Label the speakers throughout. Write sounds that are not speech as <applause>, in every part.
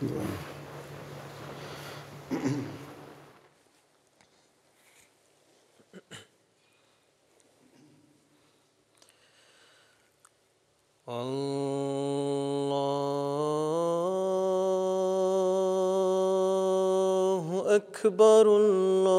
Speaker 1: الله أكبر الله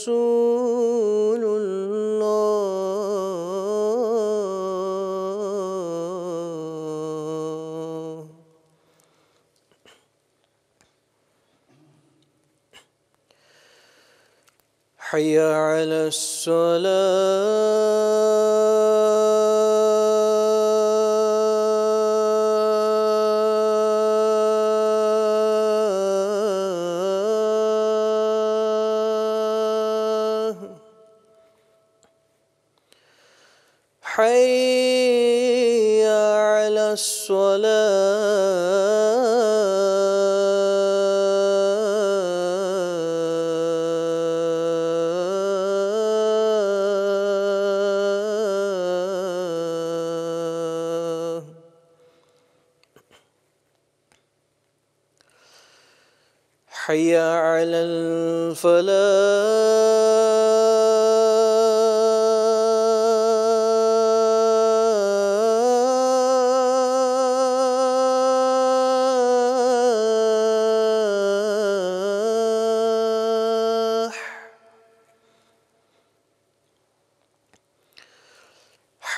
Speaker 1: رسول الله حي على الصلاه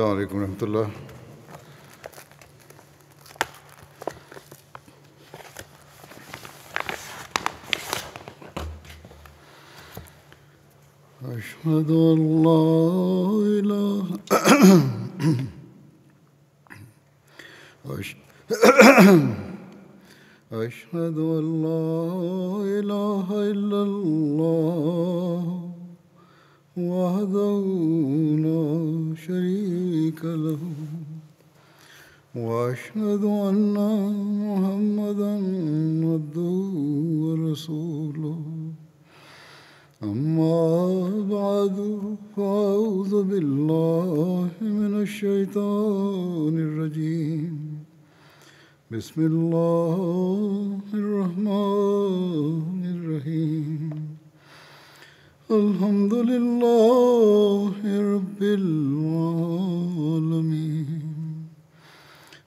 Speaker 2: السلام عليكم ورحمة الله
Speaker 3: أشهد أن لا إله <clears throat>
Speaker 2: واشهد
Speaker 3: ان محمدا عبده ورسوله اما بعد فاعوذ بالله من الشيطان الرجيم بسم الله الرحمن الرحيم الحمد لله رب العالمين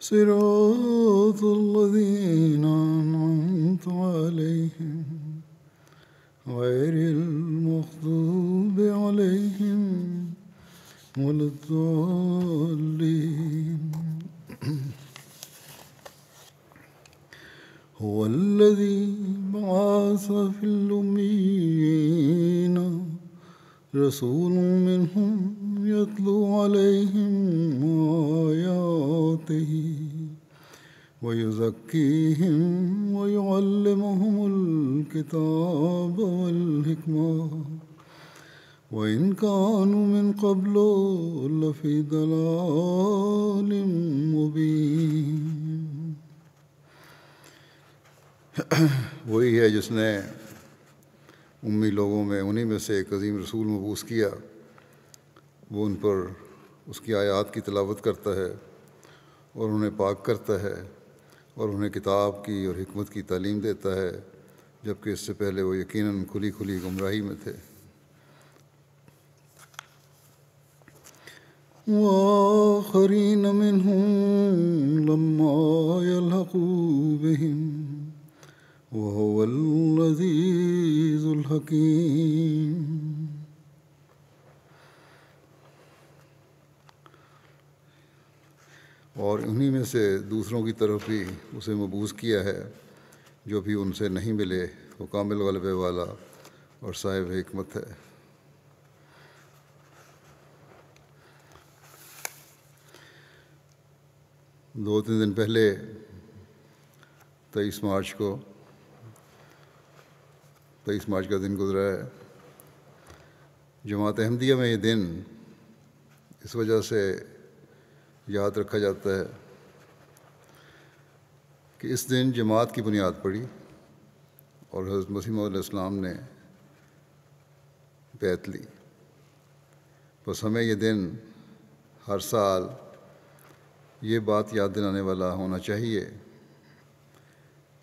Speaker 3: صراط الذين أنعمت عليهم غير المغضوب عليهم ولا الضالين هو الذي بعث في الأميين رسول منهم يتلو عليهم آياته ويزكيهم ويعلمهم الكتاب والحكمة وإن كانوا من قبل لفي ضلال مبين
Speaker 2: <clears throat> وهي جسنا उम्मी लोगों में उन्हीं में से एक अजीम रसूल मबूस किया वो उन पर उसकी आयात की तलावत करता है और उन्हें पाक करता है और उन्हें किताब की और हमत की तालीम देता है जबकि इससे पहले वो यकीनन खुली खुली गुमराही में थे
Speaker 3: وآخرين منهم لما يلحقوا بهم और
Speaker 2: उन्हीं में से दूसरों की तरफ भी उसे मबूस किया है जो भी उनसे नहीं मिले वो कामिल गलबे वाला और साहिब हमत है दो तीन दिन पहले तेईस मार्च को तेईस मार्च का दिन गुजरा है जमात अहमदिया में ये दिन इस वजह से याद रखा जाता है कि इस दिन जमात की बुनियाद पड़ी और हजरत मसीम ने बैत ली बस हमें ये दिन हर साल ये बात याद दिलाने वाला होना चाहिए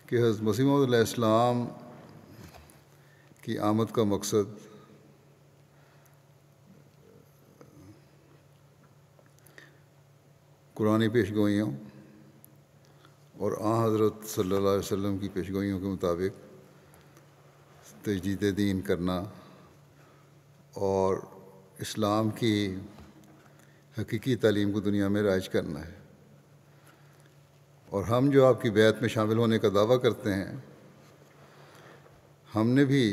Speaker 2: कि हज़रत मसीम कि आमद का मकसद कुरानी पेश और आ हज़रत सल्ला वसम की पेश गोइयों के मुताबिक तजीद दीन करना और इस्लाम की हकीकी तालीम को दुनिया में राज करना है और हम जो आपकी बैत में शामिल होने का दावा करते हैं हमने भी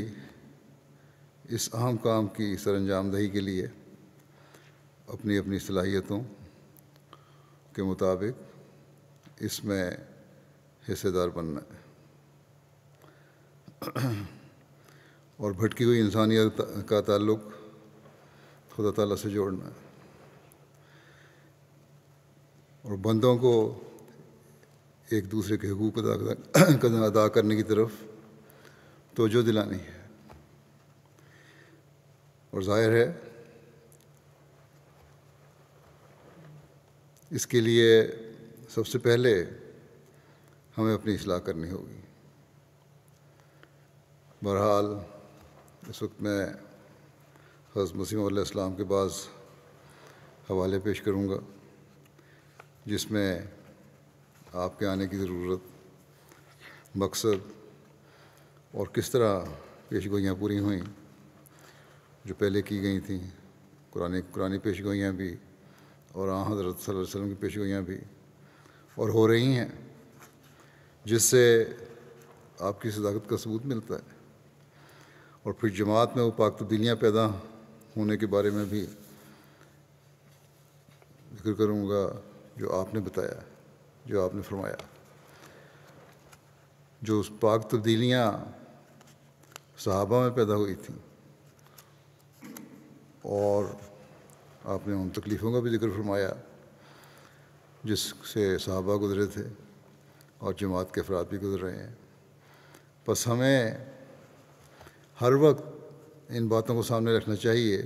Speaker 2: इस अहम काम की सरंजामदही के लिए अपनी अपनी सलाहियतों के मुताबिक इसमें हिस्सेदार बनना है और भटकी हुई इंसानियत का ताल्लुक खुदा ताला से जोड़ना है और बंदों को एक दूसरे के हकूक़ अदा करने की तरफ तोजो दिलानी है और ज़ाहिर है इसके लिए सबसे पहले हमें अपनी असलाह करनी होगी बहरहाल इस वक्त मैं हज मसीम इस्लाम के पास हवाले पेश करूँगा जिसमें आपके आने की ज़रूरत मकसद और किस तरह पेशगोइयाँ पूरी हुई जो पहले की गई थी कुरानी कुरानी पेश गोइयाँ भी और आ हज़रत वसल्लम की पेश गोइयाँ भी और हो रही हैं जिससे आपकी सदाकत का सबूत मिलता है और फिर जमात में वो पाक तब्दीलियाँ पैदा होने के बारे में भी जिक्र करूँगा जो आपने बताया जो आपने फरमाया जो उस पाक तब्दीलियाँ सहाबा में पैदा हुई थी और आपने उन तकलीफ़ों का भी जिक्र फरमाया जिससे साहबा गुजरे थे और जमात के अफराद भी गुजर रहे हैं बस हमें हर वक्त इन बातों को सामने रखना चाहिए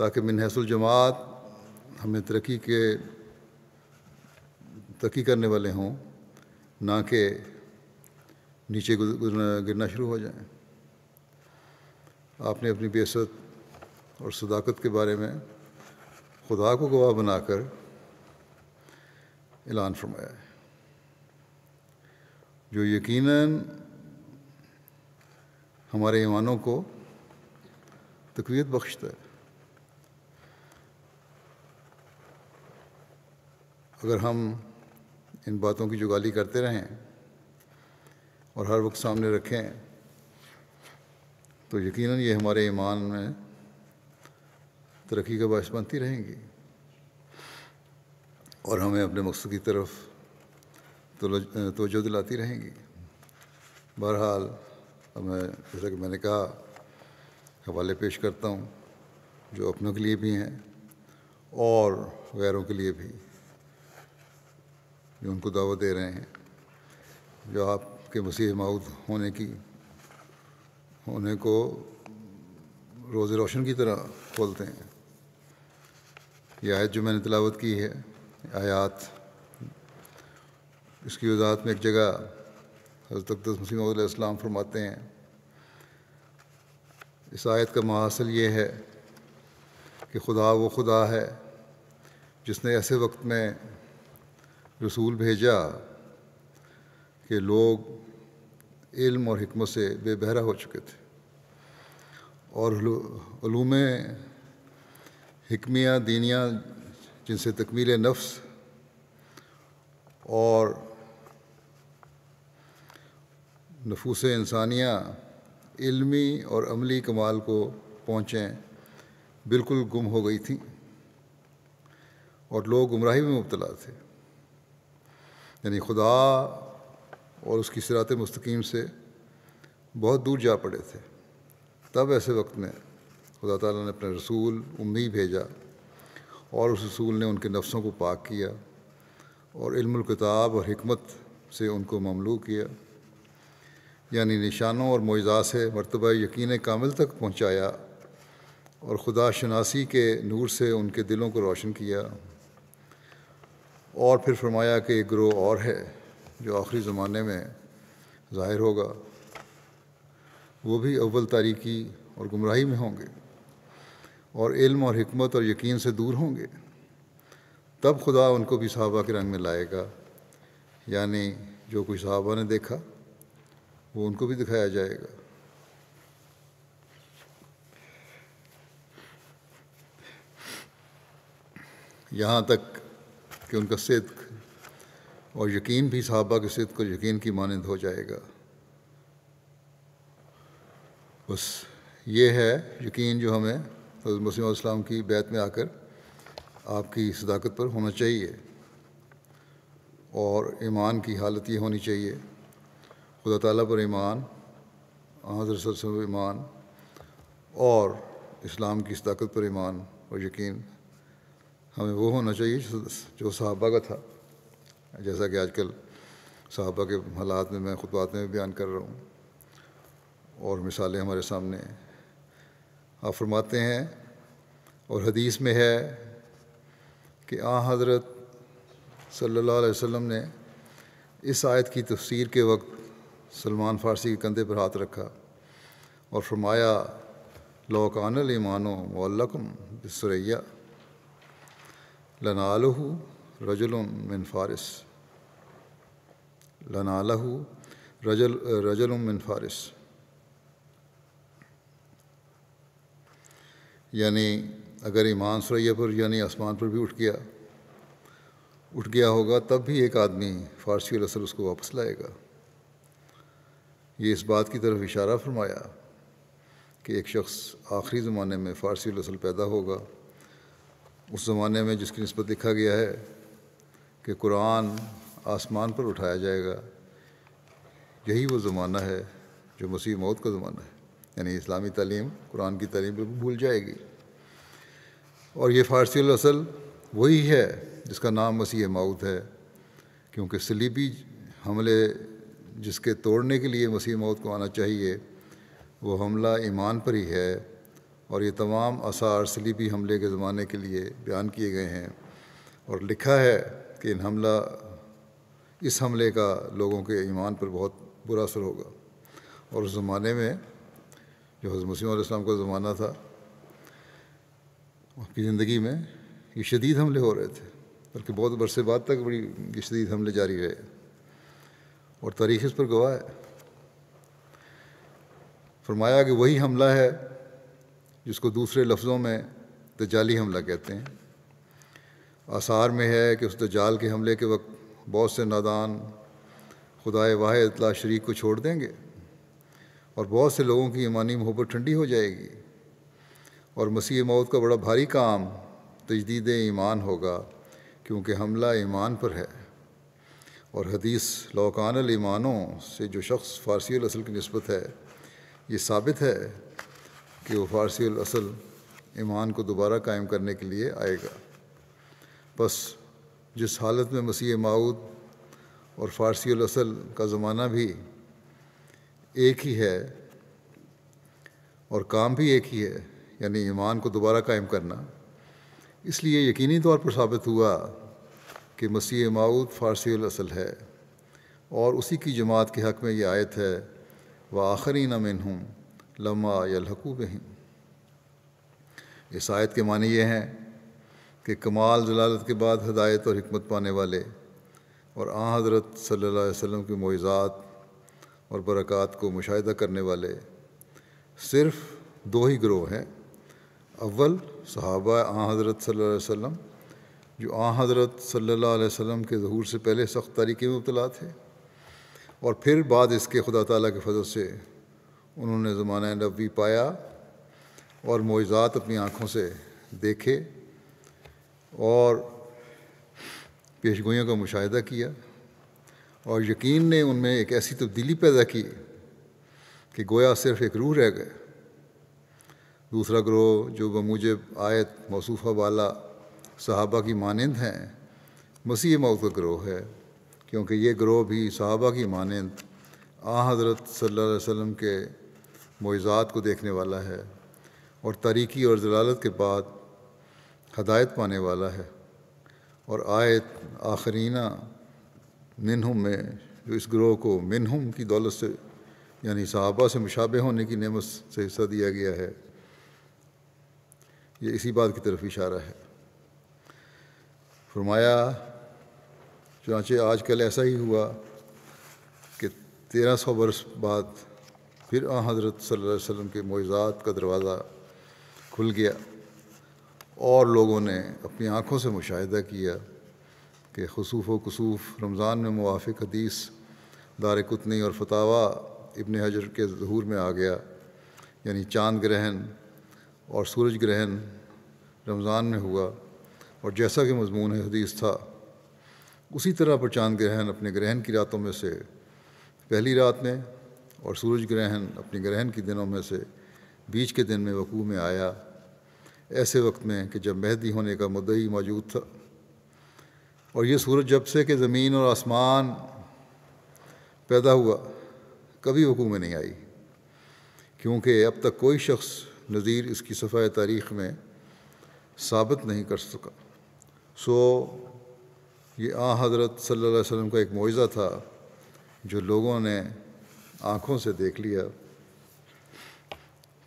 Speaker 2: ताकि मिनहसल जमात हमें तरक्की के तरक्की करने वाले हों ना कि नीचे गिरना शुरू हो जाए आपने अपनी बेसत और सदाकत के बारे में खुदा को गवाह बनाकर ऐलान फरमाया है जो यकीनन हमारे ईमानों को तकवीत बख्शता है अगर हम इन बातों की जुगाली करते रहें और हर वक्त सामने रखें तो यकीनन ये हमारे ईमान में तरक्की का बाश बनती रहेंगी और हमें अपने मकसद की तरफ तोजो दिलाती रहेंगी बहरहाल मैं जैसा कि मैंने कहा हवाले पेश करता हूँ जो अपनों के लिए भी हैं और गैरों के लिए भी जो उनको दावा दे रहे हैं जो आपके मसीह माउद होने की होने को रोज़ रोशन की तरह खोलते हैं ये आयत जो मैंने तलावत की है आयात इसकी वजात में एक जगह हजरत मसीम इस्लाम फरमाते हैं इस आयत का महासल ये है कि खुदा वो खुदा है जिसने ऐसे वक्त में रसूल भेजा कि लोग इल्म और हमत से बेबहरा हो चुके थे और हकमियाँ दीनियाँ जिनसे तकमील नफ्स और नफूस इंसानिया इल्मी और अमली कमाल को पहुँचें बिल्कुल गुम हो गई थी और लोग गुमराही में मुबतला थे यानी खुदा और उसकी सिरात मस्तकीम से बहुत दूर जा पड़े थे तब ऐसे वक्त में खुदा ताला ने अपने रसूल उम्मी भेजा और उस रसूल ने उनके नफ्सों को पाक किया और इल्मकिताब और हमत से उनको ममलू किया यानी निशानों और मोजा से मरतबा यकीन कामिल तक पहुँचाया और खुदा शनासी के नूर से उनके दिलों को रोशन किया और फिर फरमाया कि एक ग्रोह और है जो आखिरी ज़माने में ज़ाहिर होगा वो भी अव्वल तारीकी और गुमराही में होंगे और इल्म और हमत और यकीन से दूर होंगे तब खुदा उनको भी सहाबा के रंग में लाएगा यानी जो कुछ सहाबा ने देखा वो उनको भी दिखाया जाएगा यहाँ तक कि उनका सिद्क और यकीन भी सहाबा के सिद्क और यकीन की मानंद हो जाएगा बस ये है यकीन जो हमें हज़रत मसीम की बैत में आकर आपकी सदाकत पर होना चाहिए और ईमान की हालत ये होनी चाहिए खुदा ताली पर ईमान हज़रत ईमान और इस्लाम की सदाकत पर ईमान और यकीन हमें वो होना चाहिए जो सहाबा का था जैसा कि आजकल सहाबा के हालात में मैं खुतबात में बयान कर रहा हूँ और मिसालें हमारे सामने हैं आप फरमाते हैं और हदीस में है कि आ हज़रत सल्लल्लाहु अलैहि वसल्लम ने इस आयत की तफसीर के वक्त सलमान फ़ारसी के कंधे पर हाथ रखा और फरमाया लौकानल ईमानो मल्लकम बिसरैया लनालहू रजुल मिन फ़ारिस लनालहू रजल रजुल मिन फ़ारिस यानी अगर ईमान सरैया पर यानी आसमान पर भी उठ गया उठ गया होगा तब भी एक आदमी फारसी और असर उसको वापस लाएगा ये इस बात की तरफ इशारा फरमाया कि एक शख्स आखिरी ज़माने में फ़ारसी असल पैदा होगा उस ज़माने में जिसकी नस्बत लिखा गया है कि कुरान आसमान पर उठाया जाएगा यही वो ज़माना है जो मसीह मौत का ज़माना है यानी इस्लामी तलीम कुरान की तलीम बिल्कुल भूल जाएगी और ये फ़ारसी असल वही है जिसका नाम मसीह माउद है क्योंकि सलीबी हमले जिसके तोड़ने के लिए मसीह मौत को आना चाहिए वो हमला ईमान पर ही है और ये तमाम आसार सलीबी हमले के ज़माने के लिए बयान किए गए हैं और लिखा है कि इन हमला इस हमले का लोगों के ईमान पर बहुत बुरा असर होगा और उस ज़माने में जो हज़र मसीम का ज़माना था उसकी ज़िंदगी में ये शदीद हमले हो रहे थे बल्कि बहुत बरसे बाद तक बड़ी ये शदीद हमले जारी रहे और तारीख इस पर गवाह है फरमाया कि वही हमला है जिसको दूसरे लफ्ज़ों में तजाली हमला कहते हैं आसार में है कि उस दजाल के हमले के वक्त बहुत से नादान खुदाए वाह इतला शरीक को छोड़ देंगे और बहुत से लोगों की ईमानी मोहब्बत ठंडी हो जाएगी और मसीह मौत का बड़ा भारी काम तजदीद ईमान होगा क्योंकि हमला ईमान पर है और हदीस लौकान ईमानों से जो शख्स फ़ारसी असल की नस्बत है ये साबित है कि वह फ़ारसी असल ईमान को दोबारा कायम करने के लिए आएगा बस जिस हालत में मसीह माऊद और फ़ारसी असल का ज़माना भी एक ही है और काम भी एक ही है यानी ईमान को दोबारा कायम करना इसलिए यकीनी तौर पर साबित हुआ कि मसीह माऊद फ़ारसी असल है और उसी की जमात के हक़ में ये आयत है व आखरी मिन हूँ लम्हा यलहकूब इस आयत के मानी ये हैं कि कमाल जलालत के बाद हदायत और हमत पाने वाले और आ हज़रत सल्ला वसम के मोज़ात और बरक़ात को मुशाह करने वाले सिर्फ दो ही ग्रोह हैं अव्वल सहाबा आ हज़रत सल्लल्लाहु जो आ हज़रत सल्लल्लाहु के ज़हूर से पहले सख्त तारीख़ में मुबला थे और फिर बाद इसके खुदा ताली के फजल से उन्होंने ज़माना नबी पाया और मोज़ात अपनी आँखों से देखे और पेशगोइयों का मुशाह किया और यकीन ने उनमें एक ऐसी तब्दीली पैदा की कि गोया सिर्फ एक रूह रह गए दूसरा ग्रोह जो बमूजब आयत मौसूफ़ा वाला सहाबा की मानंद हैं मसीह मौत का ग्रोह है क्योंकि ये ग्रोह भी सहाबा की मानंद आ हज़रत सल्लल्लाहु वसम के मोज़ात को देखने वाला है और तारीखी और जलालत के बाद हदायत पाने वाला है और आयत आखरीना मिनहुम में जो इस ग्रोह को मिनहुम की दौलत से यानी सहाबा से मुशाबे होने की नेमत से हिस्सा दिया गया है ये इसी बात की तरफ इशारा है फरमाया चुनाचे आज कल ऐसा ही हुआ कि तेरह सौ बरस बाद फिर आ हज़रत सल्लल्लाहु अलैहि वसल्लम के मोज़ात का दरवाज़ा खुल गया और लोगों ने अपनी आँखों से मुशाह किया कि खसूफ व कसूफ रमज़ान में मुआफ़ हदीस दार कुतनी और फतावा इबन हजर के जहूर में आ गया यानी चाँद ग्रहण और सूरज ग्रहण रमज़ान में हुआ और जैसा कि मजमून हदीस था उसी तरह पर चाँद ग्रहण अपने ग्रहण की रातों में से पहली रात में और सूरज ग्रहण अपने ग्रहण के दिनों में से बीच के दिन में वक़ूह में आया ऐसे वक्त में कि जब मेहदी होने का मुद्दई मौजूद था और ये सूरज जब से कि ज़मीन और आसमान पैदा हुआ कभी वकूँ में नहीं आई क्योंकि अब तक कोई शख्स नज़ीर इसकी सफ़ा तारीख़ में साबित नहीं कर सका सो ये आ हज़रत सल्लल्लाहु अलैहि वसल्लम का एक मुआवज़ा था जो लोगों ने आँखों से देख लिया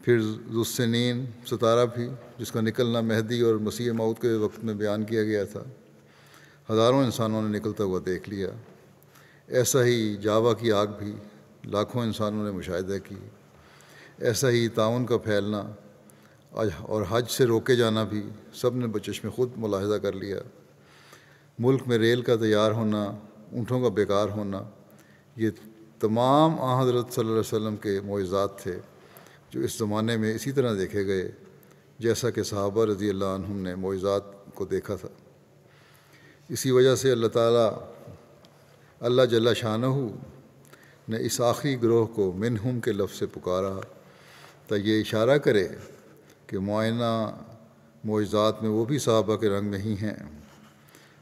Speaker 2: फिर जुस्से नींद सतारा भी जिसका निकलना मेहदी और मसीह माउद के वक्त में बयान किया गया था हज़ारों इंसानों ने निकलता हुआ देख लिया ऐसा ही जावा की आग भी लाखों इंसानों ने मुशाह की ऐसा ही ताउन का फैलना और हज से रोके जाना भी सब ने बचश में ख़ुद मुलाहजा कर लिया मुल्क में रेल का तैयार होना ऊँटों का बेकार होना ये तमाम हज़रत सल्लल्लाहु अलैहि वसल्लम के मुजात थे जो इस ज़माने में इसी तरह देखे गए जैसा कि साहबा रज़ी अल्लाह ने मोज़ात को देखा था इसी वजह से अल्लाह ताला अल्लाह जल्ला शाहू ने इस आखिरी ग्रोह को मिनहुम के लफ्ज़ से पुकारा तो ये इशारा करे कि मुआयना मोजात में वो भी साहबा के रंग नहीं हैं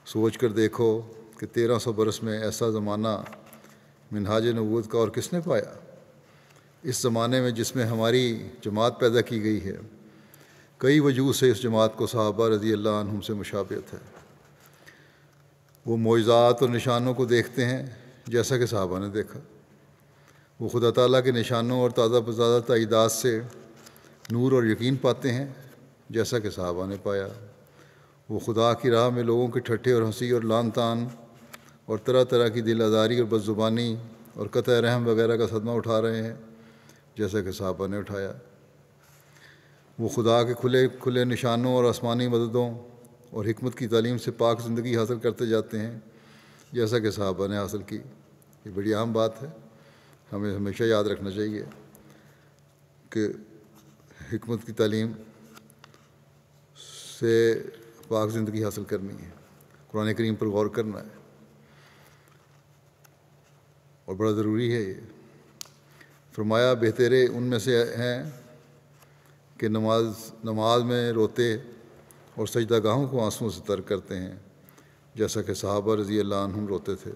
Speaker 2: सोच कर देखो कि तेरह सौ बरस में ऐसा ज़माना मिनहाज नबूत का और किसने पाया इस ज़माने में जिसमें हमारी जमात पैदा की गई है कई वजूह से इस जमात को साहबा रज़ी अल्लाह से मुशाबत है वो मोज़ात और निशानों को देखते हैं जैसा कि साहबा ने देखा वो खुदा ताली के निशानों और ताज़ा बज़ादा तइदाद से नूर और यकीन पाते हैं जैसा कि साहबा ने पाया वो खुदा की राह में लोगों के ठट्ठे और हंसी और लान तान और तरह तरह की दिल आज़ारी और बदज़ुबानी और कत रहम वगैरह का सदमा उठा रहे हैं जैसा कि साहबा ने उठाया वो खुदा के खुले खुले निशानों और आसमानी मददों और हमत की तालीम से पाक ज़िंदगी हासिल करते जाते हैं जैसा कि साहबा ने हासिल की ये बड़ी आम बात है हमें हमेशा याद रखना चाहिए कि हमत की तालीम से पाक ज़िंदगी हासिल करनी है कुरान करीम पर गौर करना है और बड़ा ज़रूरी है ये फरमाया बेहतरे उनमें से हैं कि नमाज नमाज में रोते और सजदा गाहों को आंसुओं से तर करते हैं जैसा कि साहबा रजी हम रोते थे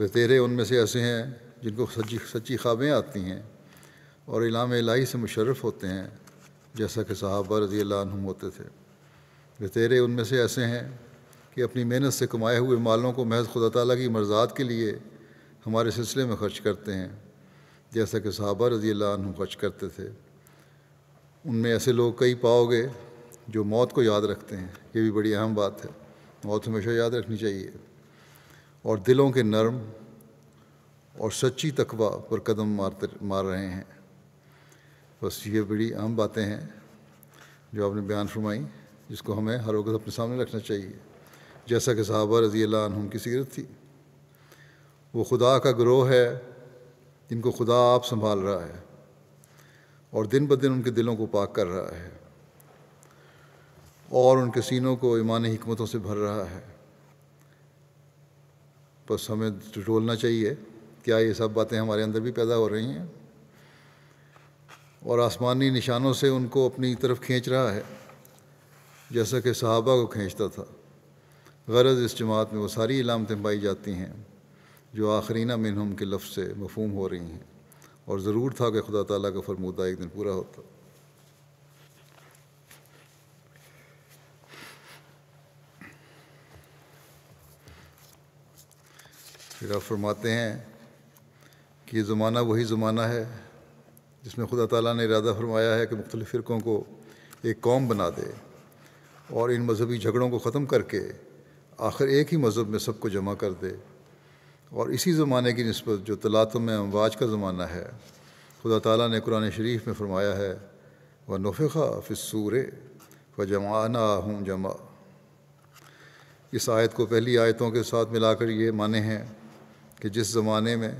Speaker 2: बतेरे उनमें से ऐसे हैं जिनको सच्ची सच्ची ख्वाबें आती हैं और इलाम इलाही से मुशर्रफ होते हैं जैसा कि साहबा रजी हम होते थे बतेरे उनमें से ऐसे हैं कि अपनी मेहनत से कमाए हुए मालों को महज खुदा तला की मर्जात के लिए हमारे सिलसिले में खर्च करते हैं जैसा कि साहबा रजी हम खर्च करते थे उनमें ऐसे लोग कई पाओगे जो मौत को याद रखते हैं ये भी बड़ी अहम बात है मौत हमेशा याद रखनी चाहिए और दिलों के नरम और सच्ची तकवा पर कदम मारते मार रहे हैं बस ये बड़ी अहम बातें हैं जो आपने बयान फरमाई जिसको हमें हर वक्त अपने सामने रखना चाहिए जैसा कि साहबा रजी हम की सीरत थी वो खुदा का ग्रोह है जिनको खुदा आप संभाल रहा है और दिन ब दिन उनके दिलों को पाक कर रहा है और उनके सीनों को ईमान हमतों से भर रहा है बस हमें टटोलना चाहिए क्या ये सब बातें हमारे अंदर भी पैदा हो रही हैं और आसमानी निशानों से उनको अपनी तरफ खींच रहा है जैसा कि सहाबा को खींचता था गरज इस जमात में वो सारी इलामतें पाई जाती हैं जो आखरीना मिनहम के लफ्ज़ से मफहम हो रही हैं और ज़रूर था कि खुदा ताली का फरमूदा एक दिन पूरा होता फिर आप फरमाते हैं कि ये ज़माना वही ज़माना है जिसमें खुदा ताला ने इरादा फरमाया है कि मुख्तलिफ़ फ़िरक़ों को एक कौम बना दे और इन मजहबी झगड़ों को ख़त्म करके आखिर एक ही मज़हब में सबको जमा कर दे और इसी ज़माने की नस्बत जो तलातम में अमवाज का ज़माना है खुदा ताला ने कुरान शरीफ में फरमाया है व नफ़ा फ़िसूर व जमाना हूँ जमा इस आयत को पहली आयतों के साथ मिलाकर ये माने हैं कि जिस ज़माने में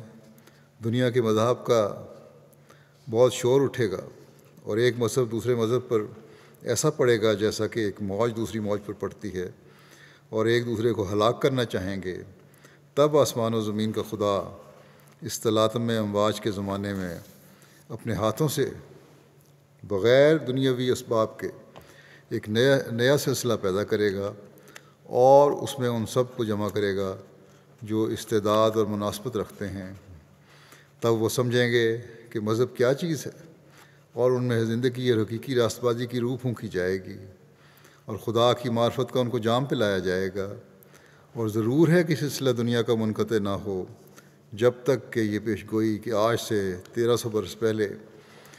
Speaker 2: दुनिया के मज़हब का बहुत शोर उठेगा और एक मज़हब दूसरे मज़हब पर ऐसा पड़ेगा जैसा कि एक मौज दूसरी मौज पर पड़ती है और एक दूसरे को हलाक करना चाहेंगे तब आसमान और ज़मीन का खुदा इस तलातम अमवाज के ज़माने में अपने हाथों से बग़ैर दुनियावी इसबाब के एक नया नया सिलसिला पैदा करेगा और उसमें उन सब को जमा करेगा जो इस्तेदाद और मुनासबत रखते हैं तब वो समझेंगे कि मज़हब क्या चीज़ है और उनमें ज़िंदगी और हकीकी रास्तबाजी की रूह फूँकी जाएगी और खुदा की मार्फत का उनको जाम पे लाया जाएगा और ज़रूर है कि सिलसिला दुनिया का मुनक़ ना हो जब तक कि ये पेश गोई कि आज से तेरह सौ बरस पहले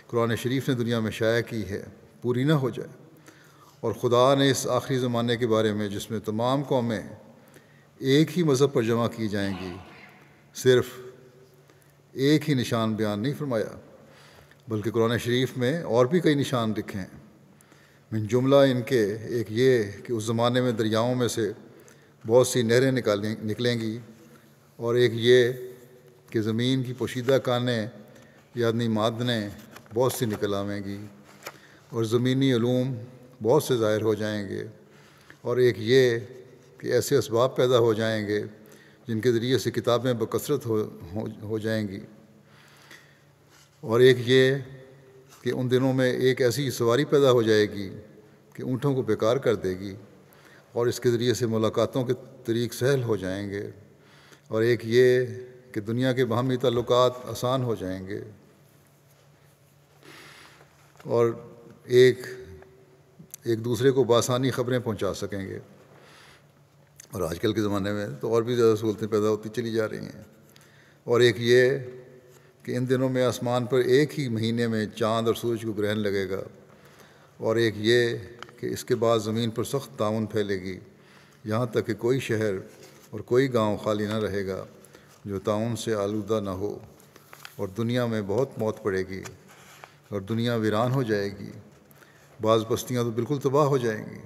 Speaker 2: कुरान शरीफ ने दुनिया में शाया की है पूरी ना हो जाए और ख़ुदा ने इस आखिरी ज़माने के बारे में जिसमें तमाम कौमें एक ही मज़हब पर जमा की जाएंगी सिर्फ एक ही निशान बयान नहीं फरमाया बल्कि कुरान शरीफ में और भी कई निशान दिखे हैं मिन जुमला इनके एक ये कि उस ज़माने में दरियाओं में से बहुत सी नहरें निकालें निकलेंगी और एक ये कि ज़मीन की पोशीदा कानें यानी मादने बहुत सी निकल आवेंगी और ज़मीनी बहुत से ज़ाहिर हो जाएंगे और एक ये कि ऐसे इसबाब पैदा हो जाएंगे जिनके ज़रिए से किताबें बकसरत हो, हो हो जाएंगी और एक ये कि उन दिनों में एक ऐसी सवारी पैदा हो जाएगी कि ऊँटों को बेकार कर देगी और इसके ज़रिए से मुलाकातों के तरीक़ सहल हो जाएंगे और एक ये कि दुनिया के बहमी तल्लक आसान हो जाएंगे और एक एक दूसरे को बासानी ख़बरें पहुंचा सकेंगे और आजकल के ज़माने में तो और भी ज़्यादा सहूलतें पैदा होती चली जा रही हैं और एक ये कि इन दिनों में आसमान पर एक ही महीने में चांद और सूरज को ग्रहण लगेगा और एक ये कि इसके बाद ज़मीन पर सख्त ताउन फैलेगी यहाँ तक कि कोई शहर और कोई गांव खाली ना रहेगा जो ताउन से आलूदा ना हो और दुनिया में बहुत मौत पड़ेगी और दुनिया वीरान हो जाएगी बाज़ बस्तियाँ तो बिल्कुल तबाह हो जाएंगी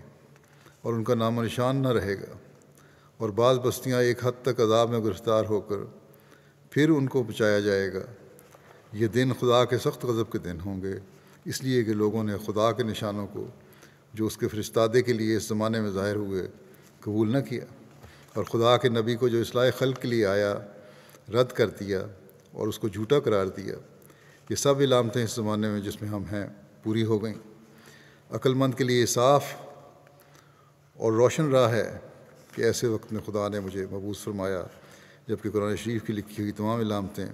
Speaker 2: और उनका नाम निशान ना रहेगा और बाज़ बस्तियाँ एक हद तक अदाब में गिरफ़्तार होकर फिर उनको बचाया जाएगा ये दिन खुदा के सख्त गज़ब के दिन होंगे इसलिए कि लोगों ने खुदा के निशानों को जो उसके फरिश्तादे के लिए इस ज़माने में ज़ाहिर हुए कबूल न किया और खुदा के नबी को जो असलाह खल के लिए आया रद्द कर दिया और उसको झूठा करार दिया ये सब इलामतें इस ज़माने में जिसमें हम हैं पूरी हो गई अक्लमंद के लिए साफ़ और रोशन रहा है कि ऐसे वक्त में खुदा ने मुझे मबूस फरमाया जबकि कुरान शरीफ की लिखी हुई तमाम इलामतें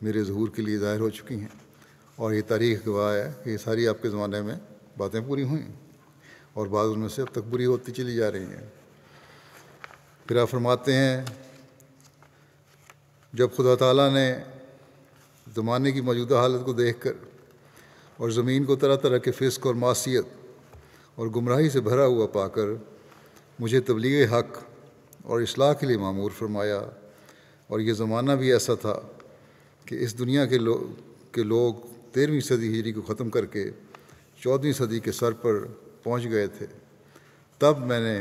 Speaker 2: मेरे जहूर के लिए ज़ाहिर हो चुकी हैं और ये तारीख गवाह है कि ये सारी आपके ज़माने में बातें पूरी हुई और बाद उनमें से अब तक पूरी होती चली जा रही हैं फिर आप फरमाते हैं जब खुदा ताला ने ज़माने की मौजूदा हालत को देख कर और ज़मीन को तरह तरह के फ़िस्क और मासीत और गुमराही से भरा हुआ पाकर मुझे तबलीग हक़ और असलाह के लिए मामूर फरमाया और ये ज़माना भी ऐसा था कि इस दुनिया के लोग के लोग तेरहवीं सदी हिजरी को ख़त्म करके चौदहवीं सदी के सर पर पहुंच गए थे तब मैंने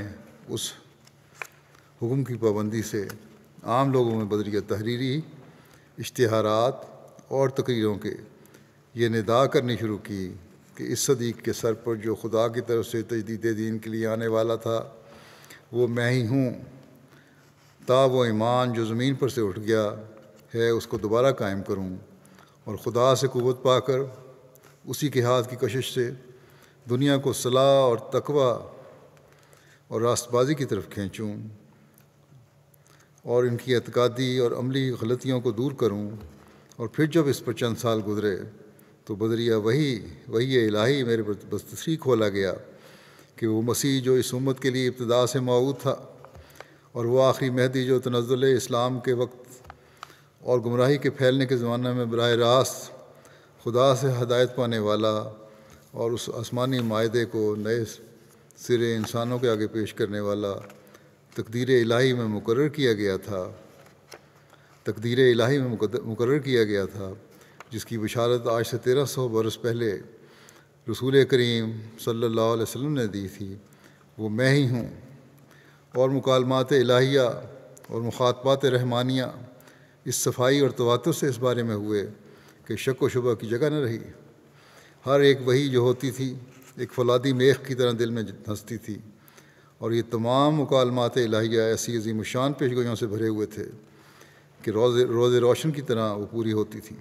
Speaker 2: उस हुक्म की पाबंदी से आम लोगों में बदरिया तहरीरी इश्तहार और तकरीरों के ये निदा करनी शुरू की कि इस सदी के सर पर जो खुदा की तरफ से तजदीद दीन के लिए आने वाला था वो मैं ही हूँ ता वो ईमान जो ज़मीन पर से उठ गया है उसको दोबारा कायम करूँ और ख़ुदा से कुत पाकर उसी के हाथ की कशिश से दुनिया को सलाह और तकवा और रास्तबाजी की तरफ खींचूँ और इनकी अतकादी और अमली गलतियों को दूर करूँ और फिर जब इस पर चंद साल गुजरे तो बदरिया वही वही इलाही मेरे पर बस खोला गया कि वो मसीह जो इस उम्मत के लिए इब्तदा से मौूद था और वह आखिरी महदी जो तनजुल इस्लाम के वक्त और गुमराही के फैलने के ज़माना में बरह रास्त खुदा से हदायत पाने वाला और उस आसमानी माहे को नए सिरे इंसानों के आगे पेश करने वाला तकदीर इलाही में मुकर किया गया था तकदीर इलाही में मुकर किया गया था जिसकी बशारत आज से तेरह सौ बरस पहले रसूल करीम सल्लल्लाहु अलैहि वसल्लम ने दी थी वो मैं ही हूँ और मुकालमात इलाहिया और मुखातबात रहमानिया इस सफाई और तवातुर से इस बारे में हुए कि शक व शुबा की जगह न रही हर एक वही जो होती थी एक फलादी मेख की तरह दिल में हंसती थी और ये तमाम मुकालमात इलाहिया ऐसी अजीम शान पेशगोयों से भरे हुए थे कि रोज़ रोज़ रोशन की तरह वो पूरी होती थी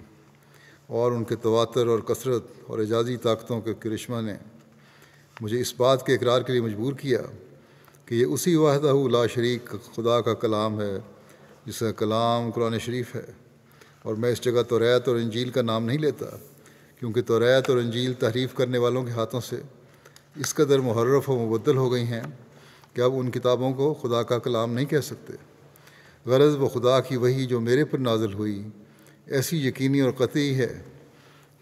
Speaker 2: और उनके तवातर और कसरत और एजाजी ताकतों के करिश्मा ने मुझे इस बात के इकरार के लिए मजबूर किया कि ये उसी वाहदा ला शरीक खुदा का कलाम है जिसका कलाम कुरान शरीफ है और मैं इस जगह रैत और इंजील का नाम नहीं लेता क्योंकि रैत और इंजील तहरीफ़ करने वालों के हाथों से इस कदर मुहर्रफ व मुबदल हो गई हैं कि अब उन किताबों को खुदा का कलाम नहीं कह सकते गरज़ व खुदा की वही जो मेरे पर नाजल हुई ऐसी यकीनी और कतई है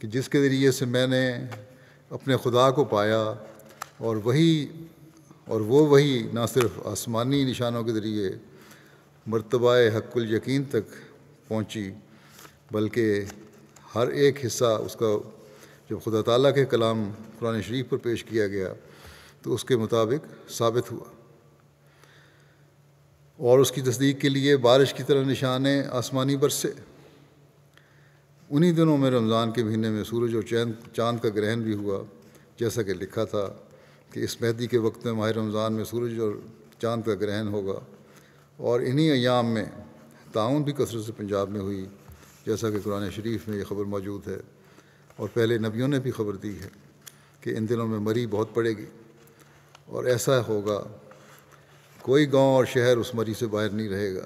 Speaker 2: कि जिसके ज़रिए से मैंने अपने खुदा को पाया और वही और वो वही ना सिर्फ आसमानी निशानों के ज़रिए मरतबा हक्ल यकीन तक पहुँची बल्कि हर एक हिस्सा उसका जब खुदा ताला के कलाम कुरान शरीफ पर पेश किया गया तो उसके मुताबिक साबित हुआ और उसकी तस्दीक के लिए बारिश की तरह निशान आसमानी बरसे उन्हीं दिनों में रमज़ान के महीने में सूरज और चैन चाँद का ग्रहण भी हुआ जैसा कि लिखा था कि इस मेहदी के वक्त में माह रमज़ान में सूरज और चाँद का ग्रहण होगा और इन्हीं अयाम में ताउन भी कसरत से पंजाब में हुई जैसा कि कुरान शरीफ में ये खबर मौजूद है और पहले नबियों ने भी खबर दी है कि इन दिनों में मरी बहुत पड़ेगी और ऐसा होगा कोई गांव और शहर उस मरी से बाहर नहीं रहेगा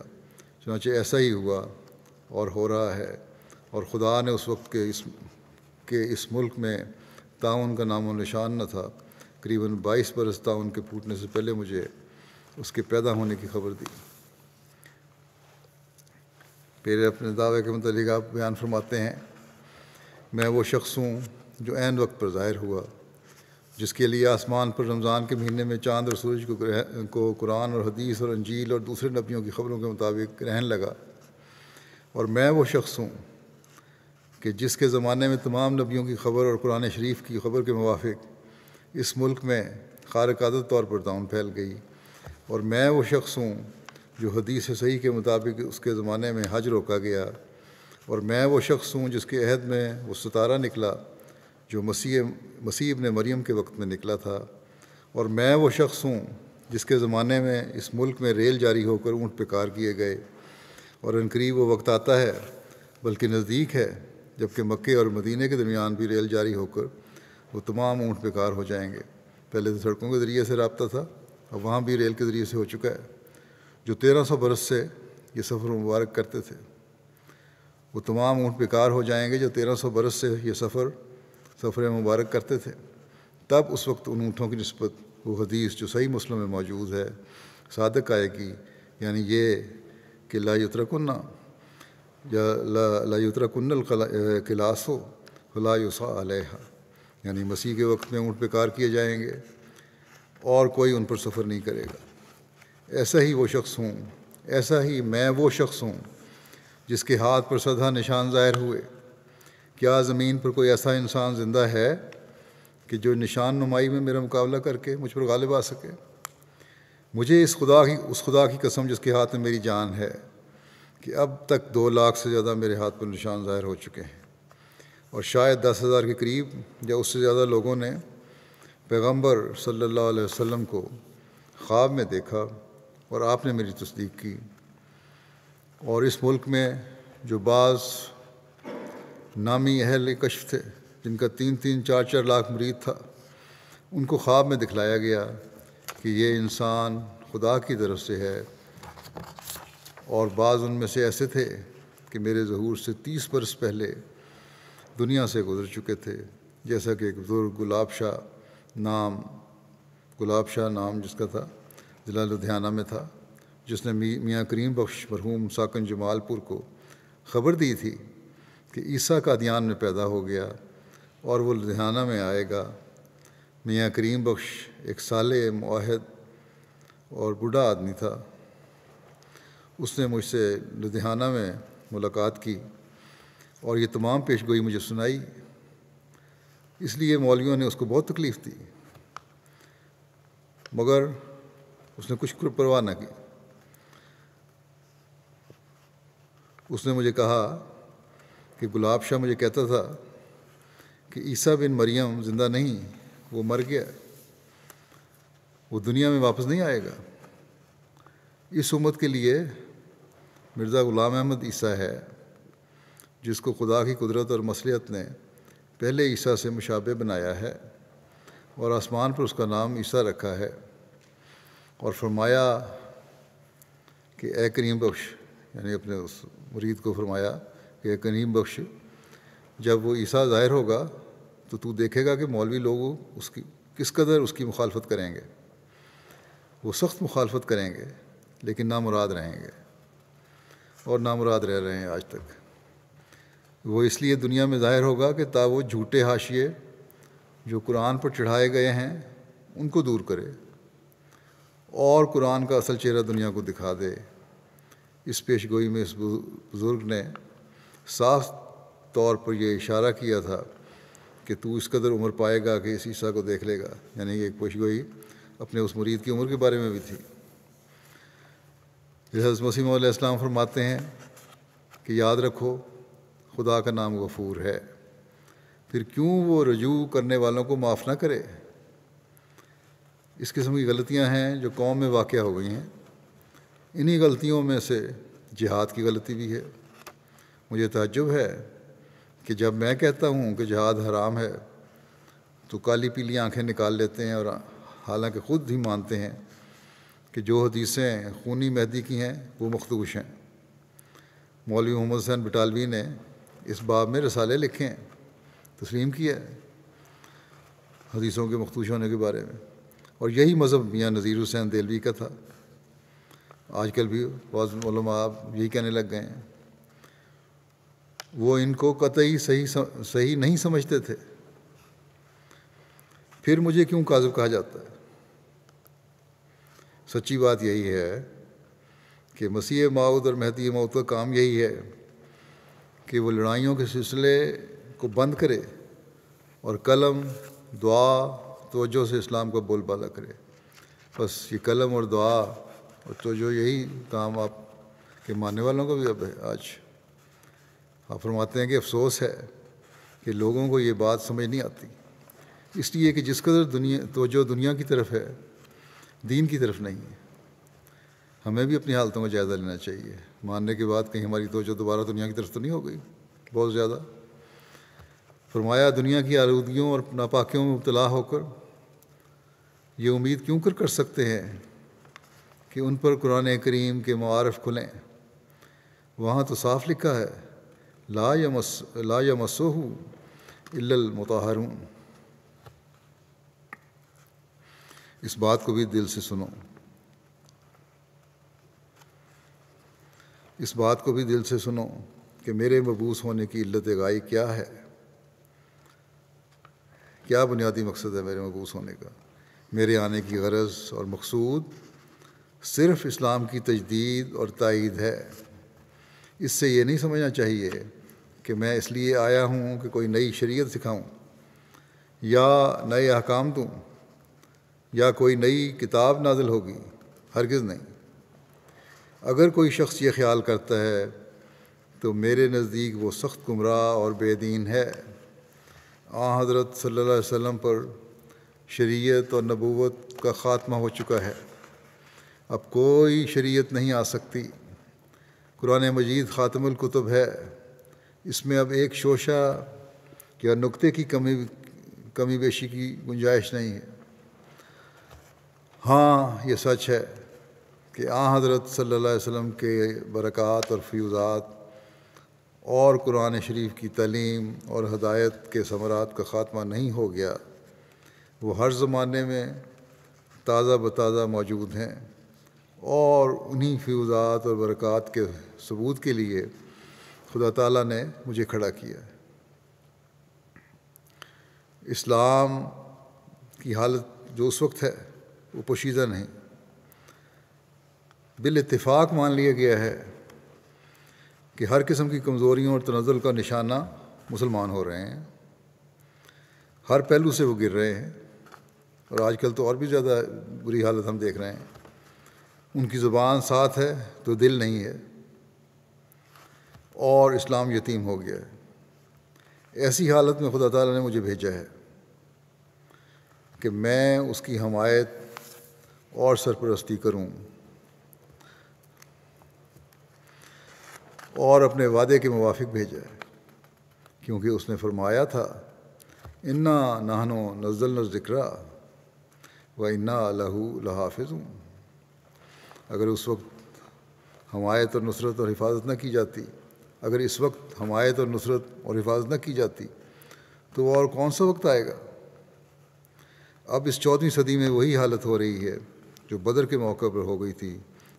Speaker 2: चुनाचे ऐसा ही हुआ और हो रहा है और ख़ुदा ने उस वक्त के इस के इस मुल्क में ताउन का नाम निशान न था करीबन बाईस बरस ताउन के फूटने से पहले मुझे उसके पैदा होने की खबर दी मेरे अपने दावे के मतलब आप बयान फरमाते हैं मैं वो शख्स हूँ जो ऐन वक्त पर ज़ाहिर हुआ जिसके लिए आसमान पर रमज़ान के महीने में चांद और सूरज को ग्रह को कुरान और हदीस और अंजील और दूसरे नबियों की खबरों के मुताबिक रहन लगा और मैं वो शख्स हूँ कि जिसके ज़माने में तमाम नबियों की खबर और कुरान शरीफ की खबर के मुवाफिक इस मुल्क में खारक आदत तौर पर दाउन फैल गई और मैं वो शख्स हूँ जो हदीस सही के मुताबिक उसके ज़माने में हज रोका गया और मैं वो शख्स हूँ जिसके अहद में वो सतारा निकला जो मसीह मसीब ने मरियम के वक्त में निकला था और मैं वो शख्स हूँ जिसके ज़माने में इस मुल्क में रेल जारी होकर ऊँट पे कार किए गए और इनकरीब वो वक्त आता है बल्कि नज़दीक है जबकि मक्के और मदीने के दरमियान भी रेल जारी होकर वो तमाम ऊँट बेकार हो जाएंगे पहले तो सड़कों के ज़रिए से रबता था अब वहाँ भी रेल के ज़रिए से हो चुका है जो तेरह सौ बरस से ये सफ़र मुबारक करते थे वो तमाम ऊँट बेकार हो जाएंगे जो तेरह सौ बरस से ये सफ़र सफ़र मुबारक करते थे तब उस वक्त उन ऊँटों की नस्बत वो हदीस जो सही मुस्लिम में मौजूद है सादक आएगी यानी ये कि ला यतरकुन्ना लायुतरकुन्नल किलासो फलायुसा अलहा यानी मसीह के वक्त में ऊँट बेकार किए जाएंगे और कोई उन पर सफ़र नहीं करेगा ऐसा ही वो शख्स हूँ ऐसा ही मैं वो शख्स हूँ जिसके हाथ पर सदा निशान ज़ाहिर हुए क्या ज़मीन पर कोई ऐसा इंसान ज़िंदा है कि जो निशान नुमाई में मेरा मुकाबला करके मुझ पर गालिब आ सके मुझे इस खुदा की उस खुदा की कसम जिसके हाथ में मेरी जान है कि अब तक दो लाख से ज़्यादा मेरे हाथ पर निशान ज़ाहिर हो चुके हैं और शायद दस हज़ार के करीब या उससे ज़्यादा लोगों ने पैगंबर सल्लल्लाहु अलैहि वसल्लम को ख्वाब में देखा और आपने मेरी तस्दीक की और इस मुल्क में जो बाज़ नामी अहल कश्फ थे जिनका तीन तीन चार चार लाख मरीज था उनको ख्वाब में दिखलाया गया कि ये इंसान खुदा की तरफ से है और बाज़ उनमें से ऐसे थे कि मेरे जहूर से तीस बरस पहले दुनिया से गुजर चुके थे जैसा कि एक बुज़ुर्ग गुलाब शाह नाम गुलाब शाह नाम जिसका था ज़िला लुधियाना में था जिसने मी मियाँ करीम बख्श मरहूम साकन जमालपुर को ख़बर दी थी कि ईसा का दियान में पैदा हो गया और वो लुधियाना में आएगा मियाँ करीम बख्श एक साल माहद और बूढ़ा आदमी था उसने मुझसे लुधियाना में मुलाकात की और ये तमाम पेश गोई मुझे सुनाई इसलिए मौलवियों ने उसको बहुत तकलीफ़ दी मगर उसने कुछ परवाह ना की उसने मुझे कहा कि गुलाब शाह मुझे कहता था कि ईसा बिन मरियम ज़िंदा नहीं वो मर गया वो दुनिया में वापस नहीं आएगा इस उम्मत के लिए मिर्ज़ा ग़ुलाम अहमद ईसा है जिसको खुदा की कुदरत और मसलियत ने पहले ईसा से मुशाबे बनाया है और आसमान पर उसका नाम ईसा रखा है और फरमाया कि ए करीम बख्श यानी अपने उस मुरीद को फरमाया कि ए करीम बख्श जब वो ईसा ज़ाहिर होगा तो तू देखेगा कि मौलवी लोग उसकी किस कदर उसकी मुखालफत करेंगे वो सख्त मुखालफत करेंगे लेकिन नामुराद रहेंगे और नामराद रह रहे हैं आज तक वो इसलिए दुनिया में ज़ाहिर होगा कि ता वो झूठे हाशिए जो कुरान पर चढ़ाए गए हैं उनको दूर करे और कुरान का असल चेहरा दुनिया को दिखा दे इस पेश गोई में इस बुज़ुर्ग ने साफ तौर पर यह इशारा किया था कि तू इस कदर उम्र पाएगा कि इस ईसा को देख लेगा यानी एक पेश गोई अपने उस मुरीद की उम्र के बारे में भी थी जैसे मसीम इस्लाम फरमाते हैं कि याद रखो खुदा का नाम गफूर है फिर क्यों वो रजू करने वालों को माफ़ ना करे इस किस्म की गलतियाँ हैं जो कौम में वाक़ हो गई हैं इन्हीं गलतियों में से जिहाद की गलती भी है मुझे तजब है कि जब मैं कहता हूँ कि जहाद हराम है तो काली पीली आँखें निकाल लेते हैं और हालांकि ख़ुद ही मानते हैं कि जो हदीसें खूनी मेहदी की हैं वो मखदूश हैं मौलवी मोहम्मद हुसैन बटालवी ने इस बाब में रसाले लिखे हैं तस्लीम किया है हदीसों के मखदूश होने के बारे में और यही मज़हब मियाँ नज़ीर हुसैन देलवी का था आजकल भी आप यही कहने लग गए हैं वो इनको कतई सही सही नहीं समझते थे फिर मुझे क्यों काजब कहा जाता है सच्ची बात यही है कि मसीह माउद और महदी माउद का काम यही है कि वो लड़ाइयों के सिलसिले को बंद करे और कलम दुआ तोजो से इस्लाम का बोलबाला करे बस ये कलम और दुआ और तोजो यही काम आप के मानने वालों को भी अब है आज आप फरमाते हैं कि अफसोस है कि लोगों को ये बात समझ नहीं आती इसलिए कि जिस कदर दुनिया तोजो दुनिया की तरफ है दीन की तरफ नहीं है हमें भी अपनी हालतों का जायज़ा लेना चाहिए मानने के बाद कहीं हमारी तोजो दोबारा दुनिया की तरफ तो नहीं हो गई बहुत ज़्यादा फरमाया दुनिया की आलूदगियों और नापाकियों में मुबला होकर ये उम्मीद क्यों कर कर सकते हैं कि उन पर कुरान करीम के मारफ़ खुलें वहाँ तो साफ़ लिखा है ला या मस ला या मसोहू इल्लमतहरून इस बात को भी दिल से सुनो इस बात को भी दिल से सुनो कि मेरे मबूस होने की इल्लत गाई क्या है क्या बुनियादी मकसद है मेरे मबूस होने का मेरे आने की गरज और मकसूद सिर्फ इस्लाम की तजदीद और तइद है इससे ये नहीं समझना चाहिए कि मैं इसलिए आया हूँ कि कोई नई शरीयत सिखाऊँ या नए अहकाम दूँ या कोई नई किताब नाजिल होगी हरगिज़ नहीं अगर कोई शख्स ये ख्याल करता है तो मेरे नज़दीक वो सख्त गुमराह और बेदीन है आ हज़रत सल्लल्लाहु अलैहि वसल्लम पर शरीयत और नबूवत का ख़ात्मा हो चुका है अब कोई शरीयत नहीं आ सकती कुरान मजीद ख़ातमुल कुतुब है इसमें अब एक शोशा या नुक्ते की कमी कमी बेशी की गुंजाइश नहीं है हाँ ये सच है कि आ हज़रत सल्लल्लाहु अलैहि वसल्लम के बरक़ात और फ्यूज़ात और कुरान शरीफ की तलीम और हदायत के समरात का ख़ात्मा नहीं हो गया वो हर ज़माने में ताज़ा बताज़ा मौजूद हैं और उन्हीं फ्यूज़ात और बरक़ात के सबूत के लिए खुदा ताला ने मुझे खड़ा किया इस्लाम की हालत जो उस वक्त है वो पोशीदा नहीं बिल इतफाक़ मान लिया गया है कि हर किस्म की कमज़ोरियों और तनज़ल का निशाना मुसलमान हो रहे हैं हर पहलू से वो गिर रहे हैं और आजकल तो और भी ज़्यादा बुरी हालत हम देख रहे हैं उनकी ज़ुबान साथ है तो दिल नहीं है और इस्लाम यतीम हो गया है ऐसी हालत में खुदा तला ने मुझे भेजा है कि मैं उसकी हमायत और सरपरस्ती करूं और अपने वादे के मुवाफिक भेजा क्योंकि उसने फरमाया था इन्ना नाहनो नजल ज़िक्रा व इन्ना लहू लहाफिज़ अगर उस वक्त हमायत और नुसरत और हिफाजत न की जाती अगर इस वक्त हमायत और नुसरत और हिफाजत न की जाती तो और कौन सा वक्त आएगा अब इस चौदहवीं सदी में वही हालत हो रही है जो बदर के मौके पर हो गई थी